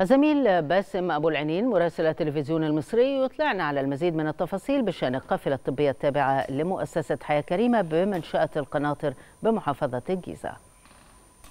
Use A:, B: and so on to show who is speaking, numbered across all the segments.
A: الزميل باسم أبو العنين مراسل التلفزيون المصري يطلعنا على المزيد من التفاصيل بشأن القافلة الطبية التابعة لمؤسسة حياة كريمة بمنشأة القناطر بمحافظة الجيزة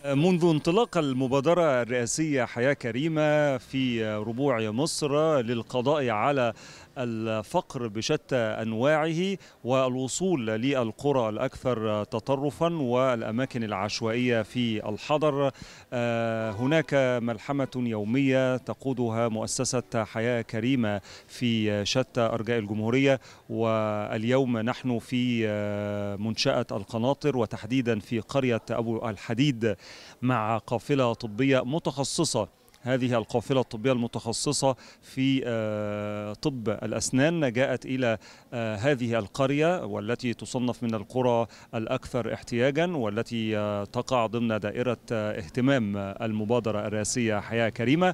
B: منذ انطلاق المبادرة الرئاسية حياة كريمة في ربوع مصر للقضاء على الفقر بشتى أنواعه والوصول للقرى الأكثر تطرفا والأماكن العشوائية في الحضر آه، هناك ملحمة يومية تقودها مؤسسة حياة كريمة في شتى أرجاء الجمهورية واليوم نحن في آه، منشأة القناطر وتحديدا في قرية أبو الحديد مع قافلة طبية متخصصة هذه القافلة الطبية المتخصصة في آه، طب الأسنان جاءت إلى آه، هذه القرية والتي تصنف من القرى الأكثر احتياجا والتي آه، تقع ضمن دائرة اهتمام المبادرة الرئاسية حياة كريمة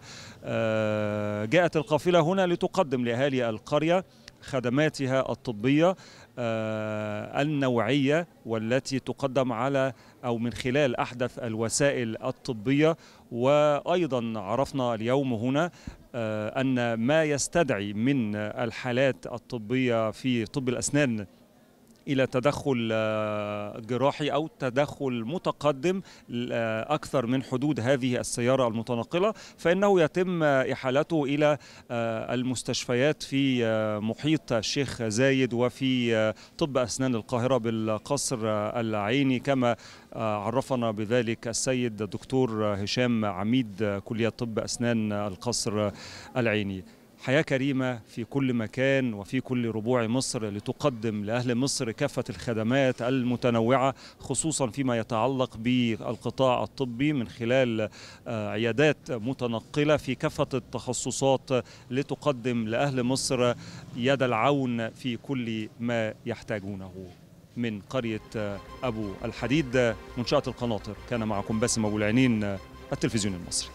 B: جاءت القافلة هنا لتقدم لأهالي القرية خدماتها الطبية آه، النوعية والتي تقدم على أو من خلال أحدث الوسائل الطبية وأيضا عرفنا اليوم هنا آه، أن ما يستدعي من الحالات الطبية في طب الأسنان الى تدخل آه، جراحي او تدخل متقدم آه، اكثر من حدود هذه السياره المتنقله فانه يتم احالته الى آه، المستشفيات في محيط الشيخ زايد وفي طب اسنان القاهره بالقصر العيني كما عرفنا بذلك السيد الدكتور هشام عميد كليه طب اسنان القصر العيني حياة كريمة في كل مكان وفي كل ربوع مصر لتقدم لأهل مصر كافة الخدمات المتنوعة خصوصا فيما يتعلق بالقطاع الطبي من خلال آه، عيادات متنقلة في كافة التخصصات لتقدم لأهل مصر يد العون في كل ما يحتاجونه من قرية آه، أبو الحديد آه، منشأة القناطر كان معكم باسم أبو العينين التلفزيون المصري